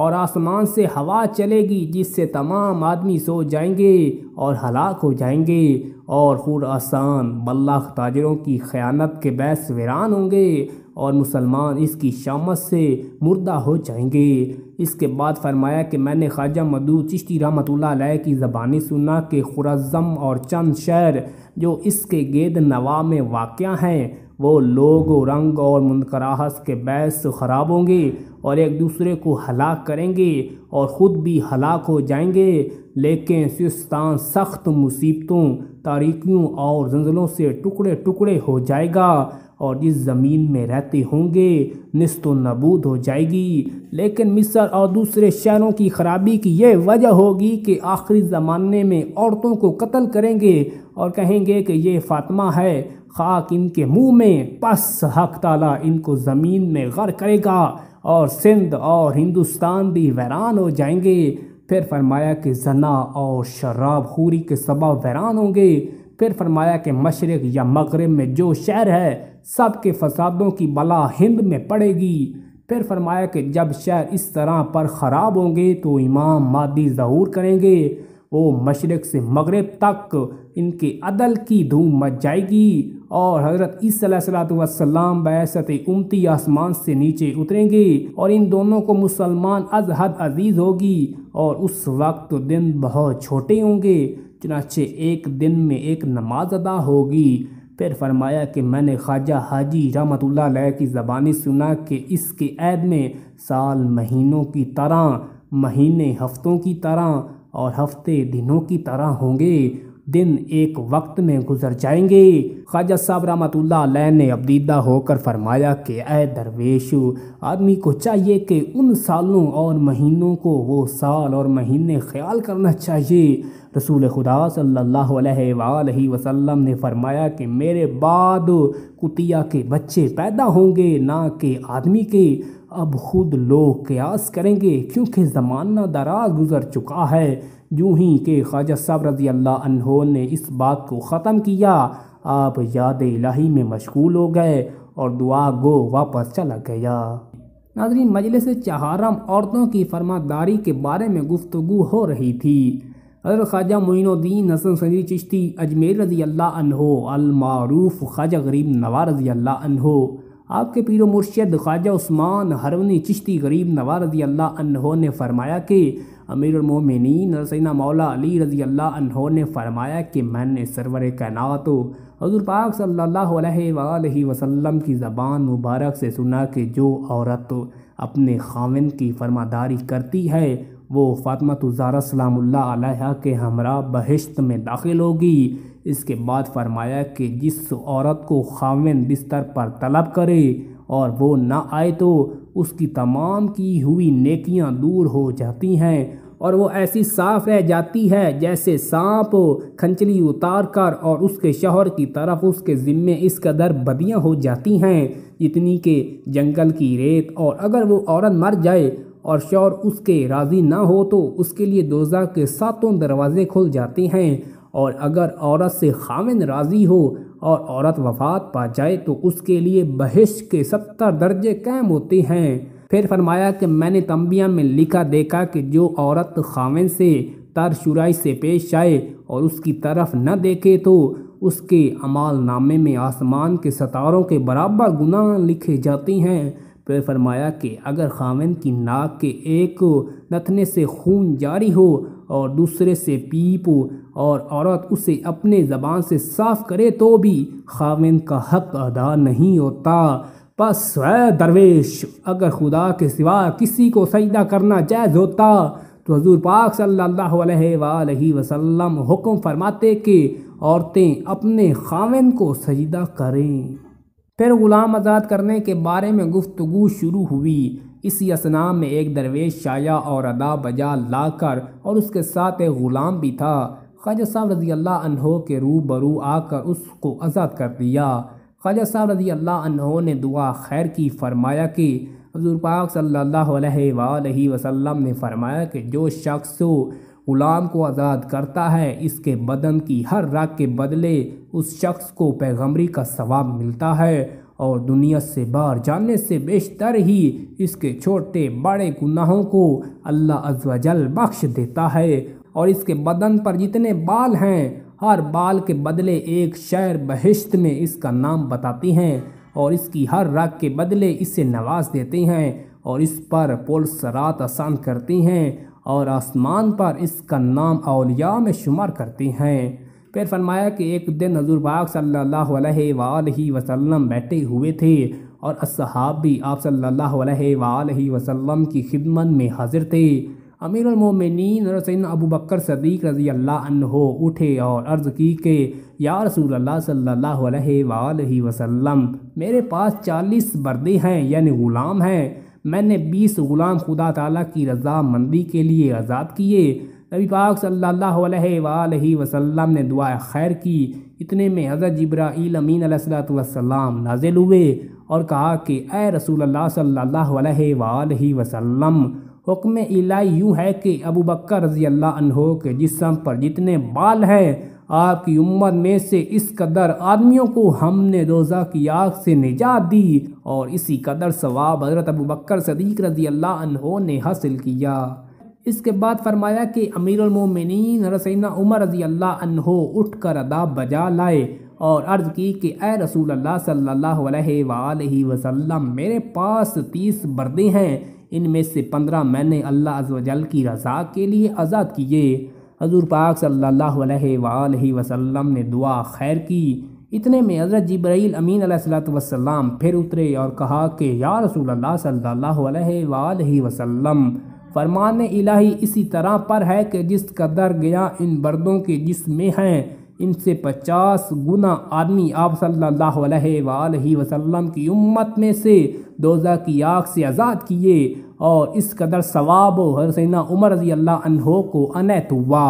और आसमान से हवा चलेगी जिससे तमाम आदमी सो जाएंगे और हलाक हो जाएंगे और आसान बल्ला ताजरों की ख़यानत के बैस वीरान होंगे और मुसलमान इसकी शामत से मुर्दा हो जाएंगे इसके बाद फरमाया कि मैंने ख्वाजा मदू चिश्ती रहमत की ज़बानी सुना कि खुरज़म और चंद शहर जो इसके गेद नवा में वाक़ हैं वो लोग रंग और मुनकराहस के बैस ख़राब होंगे और एक दूसरे को हलाक करेंगे और ख़ुद भी हलाक हो जाएंगे लेकिन सिस्तान सख्त मुसीबतों तारीखियों और जंजलों से टुकड़े टुकड़े हो जाएगा और इस ज़मीन में रहते होंगे नस्त नबूद हो जाएगी लेकिन मिस्र और दूसरे शहरों की खराबी की यह वजह होगी कि आखिरी ज़माने में औरतों को कत्ल करेंगे और कहेंगे कि ये फातिमा है खाक इनके मुंह में पस हक ताला इनको ज़मीन में गर करेगा और सिंध और हिंदुस्तान भी वैरान हो जाएंगे फिर फरमाया कि जना और शराब खूरी के सबब वैरान होंगे फिर फरमाया कि मशरक़ या मगरब में जो शहर है सब के फसादों की बला हिंद में पड़ेगी फिर फरमाया कि जब शहर इस तरह पर ख़राब होंगे तो इमाम मादी ज़हूर करेंगे वो मशरक़ से मगरब तक इनके अदल की धूम मच जाएगी और हज़रत इसलाम बैसत उमती आसमान से नीचे उतरेंगे और इन दोनों को मुसलमान अजहद अजीज़ होगी और उस वक्त दिन बहुत छोटे होंगे चनाचे एक दिन में एक नमाज अदा होगी फिर फरमाया कि मैंने ख्वाजा हाजी रहमतुल्लाह अलैह की ज़बानी सुना कि इसके ऐद में साल महीनों की तरह महीने हफ्तों की तरह और हफ्ते दिनों की तरह होंगे दिन एक वक्त में गुजर जाएंगे ख्वाजा साहब रामत ने अबदीदा होकर फरमाया कि अः दरवेश आदमी को चाहिए कि उन सालों और महीनों को वो साल और महीने ख्याल करना चाहिए रसूल खुदा सल्ला अलैहि ने फरमाया कि मेरे बाद कुतिया के बच्चे पैदा होंगे ना कि आदमी के अब खुद लोग क्यास करेंगे क्योंकि ज़माना दराज गुज़र चुका है यूं ही के ख्वाजा साहब रजी अल्लाह ने इस बात को ख़त्म किया आप याद इलाही में मशगूल हो गए और दुआ गो वापस चला गया नाजरीन मजलिस चहारम औरतों की फरमादारी के बारे में गुफ्तु हो रही थी अजर ख्वाजा मोइनुद्दीन हसन सदी चिश्ती अजमेर रजी अल्लाह अनहो अलमारूफ ख्वाजा गरीब नवाज रजी अल्लाह आपके पीर मुर्शद ख्वाजा उस्मान हरवनी चिश्ती गरीब नवाज रजी अल्लाह ने फरमाया कि अमीर उमोमिन सैना मौला अली रज़ी अल्लाह ने फरमाया कि मैंने सरवर कैनातो हजूर पाक सल्ला वसलम की ज़बान मुबारक से सुना कि जो औरत अपने खाविन की फरमादारी करती है वो फ़ातमा तुजारा के हमरा बहिश्त में दाखिल होगी इसके बाद फरमाया कि जिस औरत को खाविन बिस्तर पर तलब करे और वो ना आए तो उसकी तमाम की हुई नेकियां दूर हो जाती हैं और वो ऐसी साफ रह जाती है जैसे सांप खंचली उतार कर और उसके शहर की तरफ उसके ज़िम्मे इस कदर बदियाँ हो जाती हैं जितनी के जंगल की रेत और अगर वो औरत मर जाए और शौर उसके राज़ी ना हो तो उसके लिए दोजा के सातों दरवाज़े खुल जाते हैं और अगर औरत से खामिन राज़ी हो और औरत वफात पा जाए तो उसके लिए बहिश के सत्तर दर्जे कैम होते हैं फिर फरमाया कि मैंने तंबिया में लिखा देखा कि जो औरत खावन से तरशुराई से पेश आए और उसकी तरफ न देखे तो उसके अमाल नामे में आसमान के सतारों के बराबर गुना लिखे जाते हैं फिर फरमाया कि अगर खावन की नाक के एक नथने से खून जारी हो और दूसरे से पीपो और औरत उसे अपने ज़बान से साफ करे तो भी खाविन का हक अदा नहीं होता बस है दरवेश अगर खुदा के सिवा किसी को सजदा करना जायज़ होता तो हजूर पाक सल्लल्लाहु अलैहि वसल्लम हुक्म फरमाते कि औरतें अपने खाविन को सजदा करें फिर ग़ुलाम आज़ाद करने के बारे में गुफ्तु शुरू हुई इसी असनाम में एक दरवेश शाया और अदा बजा लाकर और उसके साथ एक ग़ुलाम भी था ख्वाजा साहब रज़ी अल्लाह अनहो के रू बरू आकर उसको आज़ाद कर दिया ख्वाजा साहब रज़ी अल्लाह अनहो ने दुआ खैर की फरमाया कि हजूर पाक सल्लल्लाहु अलैहि वसल्लम ने फरमाया कि जो शख्स ग़ुलाम को आज़ाद करता है इसके बदन की हर राग के बदले उस शख्स को पैगमरी का सवाब मिलता है और दुनिया से बाहर जाने से बेशतर ही इसके छोटे बड़े गुनाहों को अल्लाह अजवाजल बख्श देता है और इसके बदन पर जितने बाल हैं हर बाल के बदले एक शहर बहिश्त में इसका नाम बताती हैं और इसकी हर राग के बदले इसे नवाज देती हैं और इस पर पुल सरात आसान करती हैं और आसमान पर इसका नाम अलिया में शुमार करती हैं फिर फरमाया कि एक दिन हजूर पाक सल्लल्लाहु वसलम बैठे हुए थे और भी आप सल्ला वसलम की खिदमत में हाजिर थे अमीरमिन रसैन अबू बकर सदीक रजी अल्लाह उठे और अर्ज़ की के या रसूल अल्लाह सल्लल्लाहु मेरे पास चालीस बर्दे हैं यानि ग़ुलाम हैं मैंने बीस ग़ुलाम खुदा ताली की रजामंदी के लिए आज़ाद किए नबी पाक सल्लल्लाहु अलैहि वसल्लम ने दुआ खैर की इतने में हज़रत जब्राईल अमीन वसल्लम नाजिल हुए और कहा कि अ रसूल अल्लाह सल्लल्लाहु अलैहि वसल्लम हुक्म इलाही यूँ है कि अबू बकर रजी अल्लाह के जिसम पर जितने बाल हैं आपकी उम्मत में से इस कदर आदमियों को हमने रोज़ा की आग से निजात दी और इसी कदर सवाब हज़रत अबू बकर सदीक रजी अल्लाह ने हासिल किया इसके बाद फरमाया कि अमीरमिन नरसैना उमर रजी अल्लाह अनहो उठ कर अदा बजा लाए और अर्ज़ की कि ए रसूल अल्लाह सल्लल्लाहु अलैहि वसल्लम मेरे पास तीस बर्दे हैं इनमें से पंद्रह मैंने अल्लाह अजल की रज़ा के लिए आज़ाद किए हजूर पाक सल्लल्लाहु अलैहि वसल्लम ने दुआ खैर की इतने में हज़रत जब्रैल अमीन सलाम फिर उतरे और कहा कि या रसूल अल्लाह सल्लल्लाहु अलैहि वसल्लम फरमान इलाही इसी तरह पर है कि जिस कदर गया इन बर्दों के जिसमें हैं इनसे पचास गुना आदमी आप सल्लल्लाहु अलैहि वसल्लम की उम्मत में से दोजा की आग से आज़ाद किए और इस कदर सवाब हरसैना उमर रजी अल्लाह अनहो को अनैत हुआ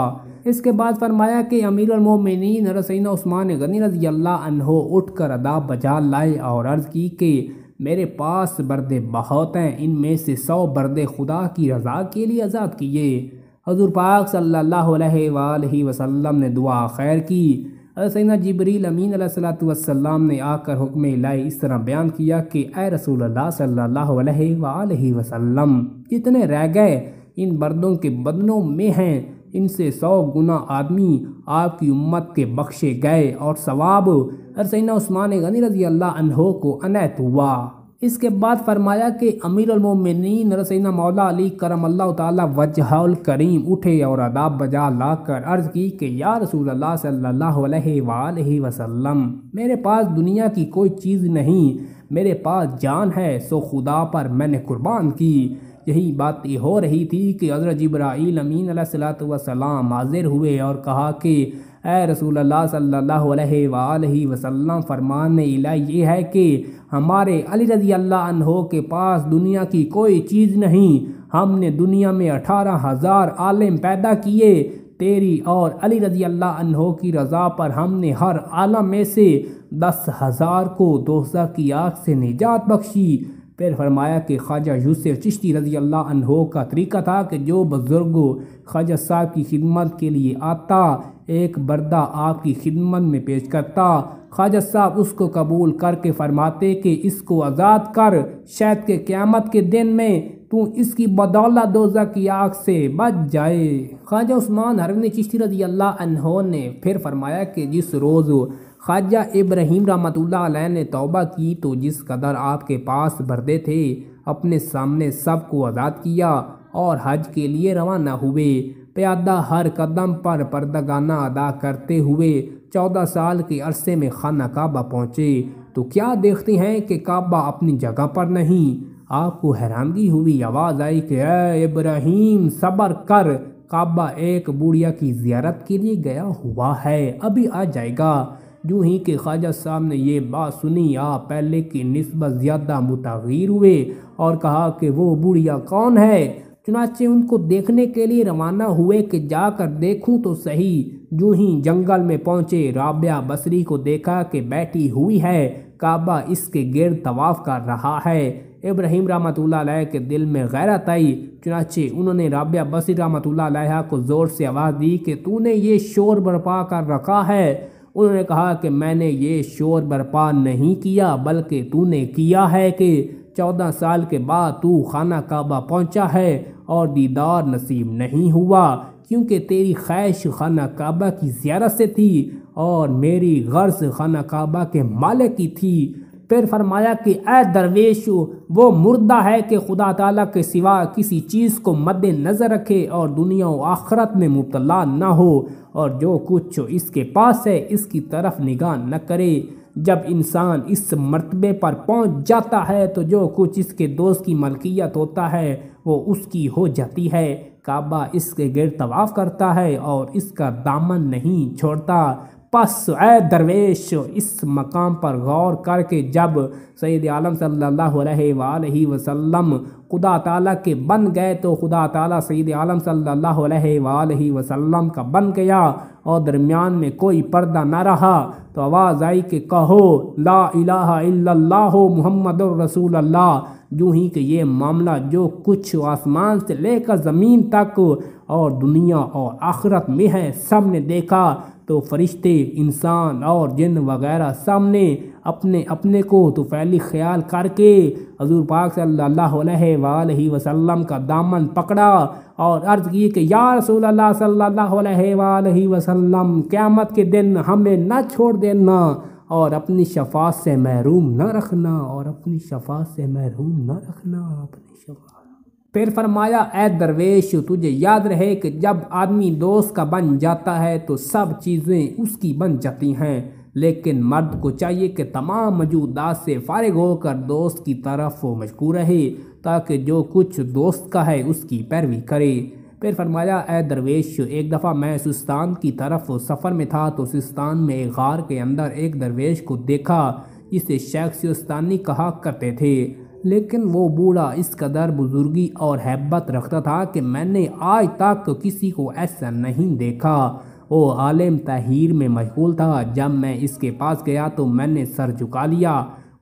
इसके बाद फरमाया कि अमीर उमिन रसैन उस्मान गनी रजी अल्लाह अनहो उठ कर अदा बजा लाए और अर्ज़ की कि मेरे पास बर्दे बहुत हैं इनमें से सौ बर्दे खुदा की रज़ा के लिए आज़ाद किए हजूर पाक सल्ला वसलम ने दुआ खैर की सैना जबरील अमीन सलाम ने आकर हुक्म लाए इस तरह बयान किया कि ए रसूल अल्लाह जितने रह गए इन बर्दों के बदनों में हैं इनसे सौ गुना आदमी आपकी उम्मत के बख्शे गए और सवाब और सैना उस्मान गनी रजी अल्लाह अनहो को अनैत हुआ इसके बाद फरमाया कि अमीर उमिन रसैना मौला अली करम अल्लाह तजहल करीम उठे और अदाब बजा ला कर अर्ज़ की कि या रसूल अल्लाह सल्लल्लाहु अलैहि वसल्लम मेरे पास दुनिया की कोई चीज़ नहीं मेरे पास जान है सो खुदा पर मैंने कुर्बान की यही बात हो रही थी कि हज़रत जब्राईल अमीन सलाम हाजिर हुए और कहा कि ए रसूल अल्लाह वसल्लम फरमान इला ये है कि हमारे अली रजी अल्लाह के पास दुनिया की कोई चीज़ नहीं हमने दुनिया में अठारह हज़ार आलम पैदा किए तेरी और अली रजी अल्लाह की रज़ा पर हमने हर आलम में से दस हज़ार को दोसा की आग से निजात बख्शी फिर फरमाया कि ख्वाजा यूसुफ चिश्ती रज़ी अल्लाह अनहो का तरीका था कि जो बुज़ुर्ग ख्वाजा साहब की खिदमत के लिए आता एक बर्दा आपकी खिदमत में पेश करता ख्वाजा साहब उसको कबूल करके फरमाते कि इसको आज़ाद कर शायद के क़्यामत के दिन में तू इसकी बदौलत दोजा की आग से बच जाए ख्वाजा उस्मान हरवन चिश्ती रजी अल्लाह अनहो ने फिर फरमाया कि जिस रोज़ ख्वाजा इब्राहिम रमतुल्ला ने तौबा की तो जिस कदर आपके पास भरदे थे अपने सामने सब को आज़ाद किया और हज के लिए रवाना हुए प्यादा हर कदम पर पर्दगाना अदा करते हुए चौदह साल के अरसे में खाना काबा पहुँचे तो क्या देखते हैं कि काबा अपनी जगह पर नहीं आपको हैरानगी हुई आवाज़ आई कि अः इब्राहिम सब्र कर काबा एक बूढ़िया की जियारत के लिए गया हुआ है अभी आ जाएगा यूं ही कि ख्वाजा साहब ने यह बात सुनी आप हाँ, पहले की नस्बत ज़्यादा मुतागिर हुए और कहा कि वो बुढ़िया कौन है चुनाचे उनको देखने के लिए रवाना हुए कि जाकर देखूं तो सही यूं ही जंगल में पहुंचे राबिया बसरी को देखा कि बैठी हुई है काबा इसके गिर तवाफ़ कर रहा है इब्राहिम रामत के दिल में गैरत आई चुनाचे उन्होंने राबिया बसरी रामत को ज़ोर से आवाज़ दी कि तूने ये शोर बरपा कर रखा है उन्होंने कहा कि मैंने ये शोर बर्पा नहीं किया बल्कि तूने किया है कि चौदह साल के बाद तू खाना काबा पहुंचा है और दीदार नसीब नहीं हुआ क्योंकि तेरी ख्वाहिश खाना काबा की ज्यारत से थी और मेरी गर्ज खाना काबा के मालिक की थी फिर फरमाया कि ए दरवेश वो मुर्दा है कि खुदा ताला के सिवा किसी चीज़ को नज़र रखे और दुनिया व आखरत में मुबतला ना हो और जो कुछ इसके पास है इसकी तरफ निगाह न करे जब इंसान इस मरतबे पर पहुंच जाता है तो जो कुछ इसके दोस्त की मलकियत होता है वो उसकी हो जाती है काबा इसके गिर तवाफ़ करता है और इसका दामन नहीं छोड़ता पस ए दरवेश इस मकाम पर गौर करके जब सैद आलम सल्ला अलैहि खुदा ताला के बन गए तो खुदा ताला सैद आलम सल्ला वसलम का बन गया और दरमियान में कोई पर्दा ना रहा तो आवाज़ आई कि कहो ला इलाहा हो मोहम्मद रसूल अल्लाह यूँ ही कि ये मामला जो कुछ आसमान से लेकर ज़मीन तक और दुनिया और आख़रत में है सब ने देखा तो फरिश्ते इंसान और जिन वगैरह सामने अपने अपने को तो फैली ख्याल करके हजूर पाक सल्ह वसल्लम का दामन पकड़ा और अर्ज़ किए कि या रसूल अल्लाह सल्लल्लाहु अलैहि वसल्लम क़्यामत के दिन हमें न छोड़ देना और अपनी शफात से महरूम न रखना और अपनी शफात से महरूम न रखना अपने फिर फरमाया ऐ दरवेश तुझे याद रहे कि जब आदमी दोस्त का बन जाता है तो सब चीज़ें उसकी बन जाती हैं लेकिन मर्द को चाहिए कि तमाम मौजूदा से फारग होकर दोस्त की तरफ वो मजकूर रहे ताकि जो कुछ दोस्त का है उसकी पैरवी करे फिर फरमाया ऐ दरवेश एक दफ़ा मैं सुस्तान की तरफ सफ़र में था तो सुस्तान में एक गार के अंदर एक दरवेश को देखा इसे शेख सिस्तानी कहा करते थे लेकिन वो बूढ़ा इस कदर बुजुर्गी और हैबत रखता था कि मैंने आज तक किसी को ऐसा नहीं देखा वो आलम तहिर में मशगूल था जब मैं इसके पास गया तो मैंने सर झुका लिया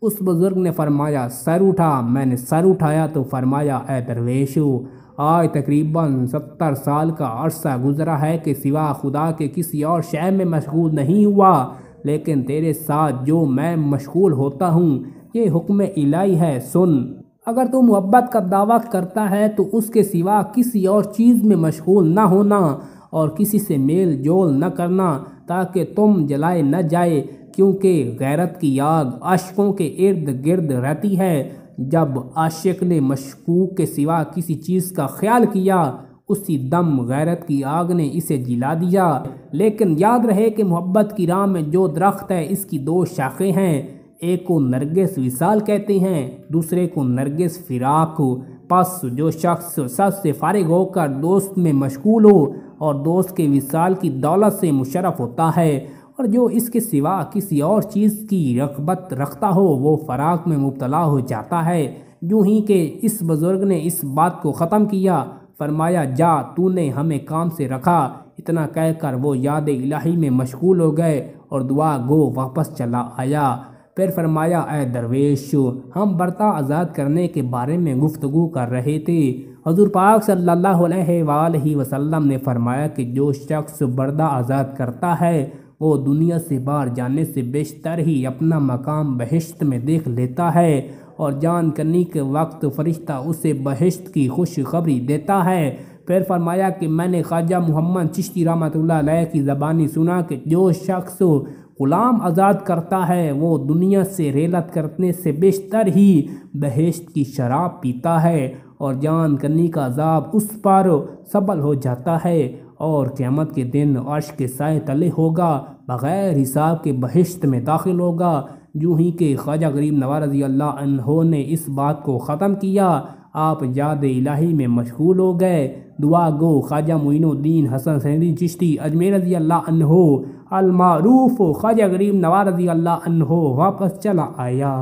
उस बुज़ुर्ग ने फरमाया सर उठा मैंने सर उठाया तो फरमाया ए दरवेश आज तकरीबन सत्तर साल का अरसा गुजरा है कि सिवा खुदा के किसी और शहर में मशगूल नहीं हुआ लेकिन तेरे साथ जो मैं मशगूल होता हूँ ये हुक्म इलाही है सुन अगर तू मोहब्बत का दावा करता है तो उसके सिवा किसी और चीज़ में मशगूल ना होना और किसी से मेल जोल न करना ताकि तुम जलाए न जाए क्योंकि गैरत की आग आशिकों के इर्द गिर्द रहती है जब आशिक ने मशकूक के सिवा किसी चीज़ का ख्याल किया उसी दम गैरत की आग ने इसे जिला दिया लेकिन याद रहे कि मोहब्बत की राह में जो दरख्त है इसकी दो शाखें हैं एक को नरगिस विशाल कहते हैं दूसरे को नरगिस फिराक पस जो शख्स सबसे फारिग होकर दोस्त में मशगूल हो और दोस्त के विशाल की दौलत से मुशरफ होता है और जो इसके सिवा किसी और चीज़ की रगबत रखता हो वो फराक में मुबतला हो जाता है यूं ही के इस बुज़ुर्ग ने इस बात को ख़त्म किया फरमाया जा तूने हमें काम से रखा इतना कहकर वो याद इलाही में मशगूल हो गए और दुआ गो वापस चला आया फिर फरमाया ए दरवेश हम बर्ता आज़ाद करने के बारे में गुफ्तु कर रहे थे हजूर पाक सल्ला वसलम ने फरमाया कि जो शख्स बर्दा आज़ाद करता है वो दुनिया से बाहर जाने से बेशतर ही अपना मकाम बहिश्त में देख लेता है और जान करनी के वक्त फरिश्ता उसे बहिश्त की खुशखबरी देता है फिर फरमाया कि मैंने ख्वाजा मोहम्मद चिश्ती रामत की ज़बानी सुना कि जो शख्स ग़ुलाम आज़ाद करता है वो दुनिया से रेलत करने से बेशतर ही बहेश्त की शराब पीता है और जान कन्नी का अजाब उस पर सबल हो जाता है और क़्यामत के दिन अर्श के साय तले होगा बग़ैर हिसाब के बहिश्त में दाखिल होगा यूं ही के ख्वाजा गरीब नवाज रजी अल्लाह ने इस बात को ख़त्म किया आप याद इलाही में मशगूल हो गए दुआ गो ख्वाजा मोइनुद्दीन हसन सैनी चिश्ती अजमेर रजी अल्लाह अलमारूफ़ ख्वाजा गरीब रजी अल्लाह अनहो वापस चला आया